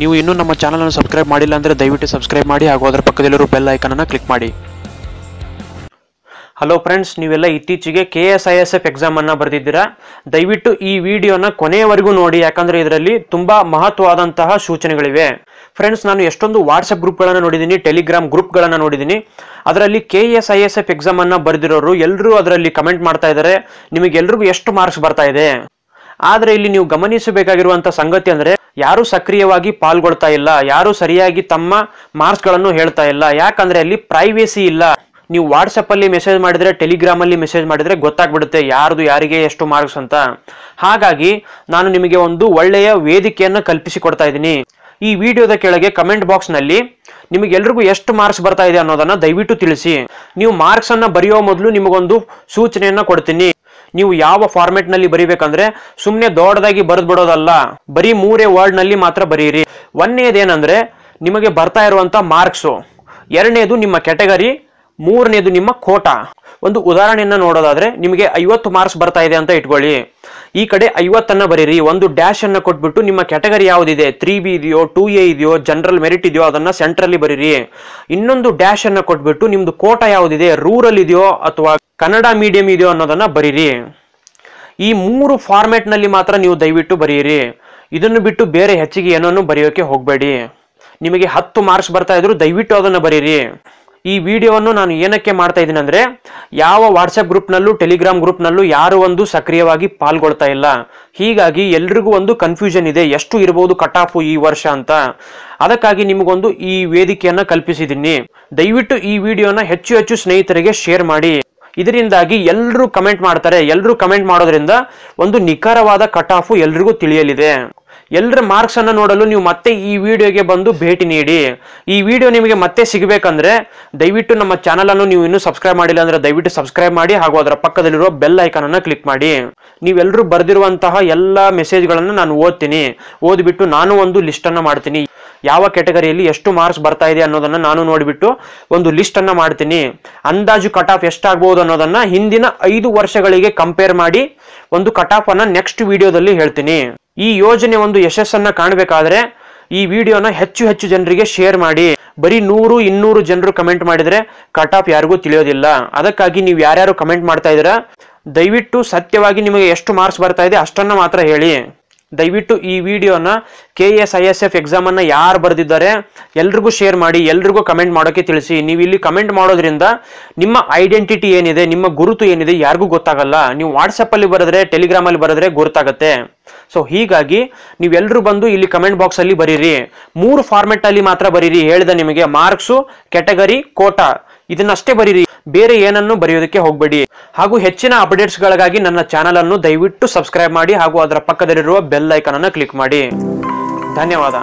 ನೀವು ಇನ್ನೂ ನಮ್ಮ ಅನ್ನು ಸಬ್ಸ್ಕ್ರೈಬ್ ಮಾಡಿಲ್ಲ ಅಂದ್ರೆ ದಯವಿಟ್ಟು ಸಬ್ಸ್ಕ್ರೈಬ್ ಮಾಡಿ ಹಾಗೂ ಅದರ ಪಕ್ಕದಲ್ಲಿರೋ ಬೆಲ್ ಐಕನನ್ನು ಕ್ಲಿಕ್ ಮಾಡಿ ಹಲೋ ಫ್ರೆಂಡ್ಸ್ ನೀವೆಲ್ಲ ಇತ್ತೀಚೆಗೆ K S I S F ಎಕ್ಸಾಮನ್ನು ಬರೆದಿದ್ದೀರಾ ದಯವಿಟ್ಟು ಈ ವಿಡಿಯೋನ ಕೊನೆಯವರೆಗೂ ನೋಡಿ ಯಾಕಂದ್ರೆ ಇದರಲ್ಲಿ ತುಂಬಾ ಮಹತ್ವವಾದಂತಹ ಸೂಚನೆಗಳಿವೆ ಫ್ರೆಂಡ್ಸ್ ನಾನು ಎಷ್ಟೊಂದು ವಾಟ್ಸಪ್ ಗ್ರೂಪ್ಗಳನ್ನು ನೋಡಿದ್ದೀನಿ ಟೆಲಿಗ್ರಾಮ್ ಗ್ರೂಪ್ಗಳನ್ನು ನೋಡಿದೀನಿ ಅದರಲ್ಲಿ K S I S F ಎಕ್ಸಾಮನ್ನು ಬರೆದಿರೋರು ಎಲ್ಲರೂ ಅದರಲ್ಲಿ ಕಮೆಂಟ್ ಮಾಡ್ತಾ ಇದ್ದಾರೆ ನಿಮಗೆಲ್ರಿಗೂ ಎಷ್ಟು ಮಾರ್ಕ್ಸ್ ಬರ್ತಾ ಇದೆ ಆದರೆ ಇಲ್ಲಿ ನೀವು ಗಮನಿಸಬೇಕಾಗಿರುವಂತಹ ಸಂಗತಿ ಅಂದರೆ ಯಾರು ಸಕ್ರಿಯವಾಗಿ ಪಾಲ್ಗೊಳ್ತಾ ಇಲ್ಲ ಯಾರು ಸರಿಯಾಗಿ ತಮ್ಮ ಮಾರ್ಕ್ಸ್ಗಳನ್ನು ಹೇಳ್ತಾ ಇಲ್ಲ ಯಾಕಂದ್ರೆ ಅಲ್ಲಿ ಪ್ರೈವೇಸಿ ಇಲ್ಲ ನೀವು ವಾಟ್ಸಪ್ ಅಲ್ಲಿ ಮೆಸೇಜ್ ಮಾಡಿದ್ರೆ ಟೆಲಿಗ್ರಾಮ್ ಅಲ್ಲಿ ಮೆಸೇಜ್ ಮಾಡಿದ್ರೆ ಗೊತ್ತಾಗ್ಬಿಡುತ್ತೆ ಯಾರ್ದು ಯಾರಿಗೆ ಎಷ್ಟು ಮಾರ್ಕ್ಸ್ ಅಂತ ಹಾಗಾಗಿ ನಾನು ನಿಮಗೆ ಒಂದು ಒಳ್ಳೆಯ ವೇದಿಕೆಯನ್ನು ಕೊಡ್ತಾ ಇದ್ದೀನಿ ಈ ವಿಡಿಯೋದ ಕೆಳಗೆ ಕಮೆಂಟ್ ಬಾಕ್ಸ್ ನಲ್ಲಿ ನಿಮಗೆಲ್ರಿಗೂ ಎಷ್ಟು ಮಾರ್ಕ್ಸ್ ಬರ್ತಾ ಇದೆ ಅನ್ನೋದನ್ನ ದಯವಿಟ್ಟು ತಿಳಿಸಿ ನೀವು ಮಾರ್ಕ್ಸ್ ಅನ್ನ ಬರೆಯೋ ಮೊದಲು ನಿಮಗೊಂದು ಸೂಚನೆಯನ್ನ ಕೊಡ್ತೀನಿ ನೀವು ಯಾವ ಫಾರ್ಮೆಟ್ ನಲ್ಲಿ ಬರೀಬೇಕಂದ್ರೆ ಸುಮ್ನೆ ದೊಡ್ಡದಾಗಿ ಬರದ್ ಬಿಡೋದಲ್ಲ ಬರೀ ಮೂರೇ ವರ್ಡ್ ನಲ್ಲಿ ಮಾತ್ರ ಬರೀರಿ ಒಂದನೇದೇನಂದ್ರೆ ನಿಮಗೆ ಬರ್ತಾ ಇರುವಂತ ಮಾರ್ಕ್ಸ್ ಎರಡನೇದು ನಿಮ್ಮ ಕೆಟಗರಿ ಮೂರನೇದು ನಿಮ್ಮ ಕೋಟ ಒಂದು ಉದಾಹರಣೆಯನ್ನ ನೋಡೋದಾದ್ರೆ ನಿಮಗೆ ಐವತ್ತು ಮಾರ್ಕ್ಸ್ ಬರ್ತಾ ಇದೆ ಅಂತ ಇಟ್ಕೊಳ್ಳಿ ಈ ಕಡೆ ಐವತ್ತನ್ನ ಬರೀರಿ ಒಂದು ಡ್ಯಾಶ್ ಅನ್ನ ಕೊಟ್ಬಿಟ್ಟು ನಿಮ್ಮ ಕ್ಯಾಟಗರಿ ಯಾವ್ದಿದೆ ತ್ರೀ ಬಿ ಇದೆಯೋ ಟೂ ಎ ಇದೆಯೋ ಜನರಲ್ ಮೆರಿಟ್ ಇದೆಯೋ ಅದನ್ನ ಸೆಂಟ್ರಲ್ಲಿ ಬರೀರಿ ಇನ್ನೊಂದು ಡ್ಯಾಶ್ ಅನ್ನ ಕೊಟ್ಬಿಟ್ಟು ನಿಮ್ದು ಕೋಟ ಯಾವ್ದಿದೆ ರೂರಲ್ ಇದೆಯೋ ಅಥವಾ ಕನ್ನಡ ಮೀಡಿಯಂ ಇದೆಯೋ ಅನ್ನೋದನ್ನ ಬರೀರಿ ಈ ಮೂರು ನಲ್ಲಿ ಮಾತ್ರ ನೀವು ದಯವಿಟ್ಟು ಬರೀರಿ ಇದನ್ನು ಬಿಟ್ಟು ಬೇರೆ ಹೆಚ್ಚಿಗೆ ಏನನ್ನು ಬರೆಯೋಕೆ ಹೋಗಬೇಡಿ ನಿಮಗೆ ಹತ್ತು ಮಾರ್ಕ್ಸ್ ಬರ್ತಾ ಇದ್ರು ದಯವಿಟ್ಟು ಅದನ್ನು ಬರೀರಿ ಈ ವಿಡಿಯೋವನ್ನು ನಾನು ಏನಕ್ಕೆ ಮಾಡ್ತಾ ಇದ್ದೀನಿ ಅಂದರೆ ಯಾವ ವಾಟ್ಸಪ್ ಗ್ರೂಪ್ನಲ್ಲೂ ಟೆಲಿಗ್ರಾಮ್ ಗ್ರೂಪ್ನಲ್ಲೂ ಯಾರು ಒಂದು ಸಕ್ರಿಯವಾಗಿ ಪಾಲ್ಗೊಳ್ತಾ ಇಲ್ಲ ಹೀಗಾಗಿ ಎಲ್ರಿಗೂ ಒಂದು ಕನ್ಫ್ಯೂಷನ್ ಇದೆ ಎಷ್ಟು ಇರಬಹುದು ಕಟ್ ಆಫು ಈ ವರ್ಷ ಅಂತ ಅದಕ್ಕಾಗಿ ನಿಮಗೊಂದು ಈ ವೇದಿಕೆಯನ್ನು ಕಲ್ಪಿಸಿದ್ದೀನಿ ದಯವಿಟ್ಟು ಈ ವಿಡಿಯೋನ ಹೆಚ್ಚು ಹೆಚ್ಚು ಸ್ನೇಹಿತರಿಗೆ ಶೇರ್ ಮಾಡಿ ಇದರಿಂದಾಗಿ ಎಲ್ಲರೂ ಕಮೆಂಟ್ ಮಾಡ್ತಾರೆ ಎಲ್ಲರೂ ಕಮೆಂಟ್ ಮಾಡೋದ್ರಿಂದ ಒಂದು ನಿಖರವಾದ ಕಟ್ ಆಫ್ ಎಲ್ರಿಗೂ ತಿಳಿಯಲಿದೆ ಎಲ್ಲರ ಮಾರ್ಕ್ಸ್ ಅನ್ನು ನೋಡಲು ನೀವು ಮತ್ತೆ ಈ ವಿಡಿಯೋಗೆ ಬಂದು ಭೇಟಿ ನೀಡಿ ಈ ವಿಡಿಯೋ ನಿಮಗೆ ಮತ್ತೆ ಸಿಗಬೇಕಂದ್ರೆ ದಯವಿಟ್ಟು ನಮ್ಮ ಚಾನಲ್ ಅನ್ನು ನೀವು ಇನ್ನೂ ಸಬ್ಸ್ಕ್ರೈಬ್ ಮಾಡಿಲ್ಲ ಅಂದ್ರೆ ದಯವಿಟ್ಟು ಸಬ್ಸ್ಕ್ರೈಬ್ ಮಾಡಿ ಹಾಗೂ ಅದರ ಪಕ್ಕದಲ್ಲಿರುವ ಬೆಲ್ ಐಕಾನ್ ಅನ್ನು ಕ್ಲಿಕ್ ಮಾಡಿ ನೀವೆಲ್ಲರೂ ಬರೆದಿರುವಂತಹ ಎಲ್ಲ ಮೆಸೇಜ್ಗಳನ್ನು ನಾನು ಓದ್ತೀನಿ ಓದ್ಬಿಟ್ಟು ನಾನು ಒಂದು ಲಿಸ್ಟ್ ಅನ್ನು ಮಾಡ್ತೀನಿ ಯಾವ ಕೆಟಗರಿಯಲ್ಲಿ ಎಷ್ಟು ಮಾರ್ಕ್ಸ್ ಬರ್ತಾ ಇದೆ ಅನ್ನೋದನ್ನ ನಾನು ನೋಡಿಬಿಟ್ಟು ಒಂದು ಲಿಸ್ಟ್ ಅನ್ನ ಮಾಡ್ತೀನಿ ಅಂದಾಜು ಕಟ್ ಆಫ್ ಎಷ್ಟಾಗಬಹುದು ಅನ್ನೋದನ್ನ ಹಿಂದಿನ ಐದು ವರ್ಷಗಳಿಗೆ ಕಂಪೇರ್ ಮಾಡಿ ಒಂದು ಕಟ್ ಆಫ್ ಅನ್ನ ನೆಕ್ಸ್ಟ್ ವಿಡಿಯೋದಲ್ಲಿ ಹೇಳ್ತೀನಿ ಈ ಯೋಜನೆ ಒಂದು ಯಶಸ್ಸನ್ನ ಕಾಣಬೇಕಾದ್ರೆ ಈ ವಿಡಿಯೋನ ಹೆಚ್ಚು ಹೆಚ್ಚು ಜನರಿಗೆ ಶೇರ್ ಮಾಡಿ ಬರೀ ನೂರು ಇನ್ನೂರು ಜನರು ಕಮೆಂಟ್ ಮಾಡಿದ್ರೆ ಕಟ್ ಆಫ್ ಯಾರಿಗೂ ತಿಳಿಯೋದಿಲ್ಲ ಅದಕ್ಕಾಗಿ ನೀವು ಯಾರ್ಯಾರು ಕಮೆಂಟ್ ಮಾಡ್ತಾ ಇದ್ದೀರಾ ದಯವಿಟ್ಟು ಸತ್ಯವಾಗಿ ನಿಮಗೆ ಎಷ್ಟು ಮಾರ್ಕ್ಸ್ ಬರ್ತಾ ಇದೆ ಅಷ್ಟನ್ನು ಮಾತ್ರ ಹೇಳಿ ದಯವಿಟ್ಟು ಈ ವಿಡಿಯೋನ K S I S F ಅನ್ನ ಯಾರು ಬರೆದಿದ್ದಾರೆ ಎಲ್ರಿಗೂ ಶೇರ್ ಮಾಡಿ ಎಲ್ರಿಗೂ ಕಮೆಂಟ್ ಮಾಡೋಕೆ ತಿಳಿಸಿ ನೀವು ಇಲ್ಲಿ ಕಮೆಂಟ್ ಮಾಡೋದ್ರಿಂದ ನಿಮ್ಮ ಐಡೆಂಟಿಟಿ ಏನಿದೆ ನಿಮ್ಮ ಗುರುತು ಏನಿದೆ ಯಾರಿಗೂ ಗೊತ್ತಾಗಲ್ಲ ನೀವು ಅಲ್ಲಿ ಬರೆದ್ರೆ ಟೆಲಿಗ್ರಾಮಲ್ಲಿ ಬರೆದ್ರೆ ಗೊತ್ತಾಗುತ್ತೆ ಸೊ ಹೀಗಾಗಿ ನೀವೆಲ್ಲರೂ ಬಂದು ಇಲ್ಲಿ ಕಮೆಂಟ್ ಅಲ್ಲಿ ಬರೀರಿ ಮೂರು ಅಲ್ಲಿ ಮಾತ್ರ ಬರೀರಿ ಹೇಳಿದೆ ನಿಮಗೆ ಮಾರ್ಕ್ಸು ಕ್ಯಾಟಗರಿ ಕೋಟಾ ಇದನ್ನಷ್ಟೇ ಬರೀರಿ ಬೇರೆ ಏನನ್ನು ಬರೆಯೋದಕ್ಕೆ ಹೋಗಬೇಡಿ ಹಾಗೂ ಹೆಚ್ಚಿನ ಅಪ್ಡೇಟ್ಸ್ಗಳಿಗಾಗಿ ನನ್ನ ಚಾನಲ್ ಅನ್ನು ದಯವಿಟ್ಟು ಸಬ್ಸ್ಕ್ರೈಬ್ ಮಾಡಿ ಹಾಗೂ ಅದರ ಪಕ್ಕದಲ್ಲಿರುವ ಬೆಲ್ ಐಕನ್ ಅನ್ನು ಕ್ಲಿಕ್ ಮಾಡಿ ಧನ್ಯವಾದ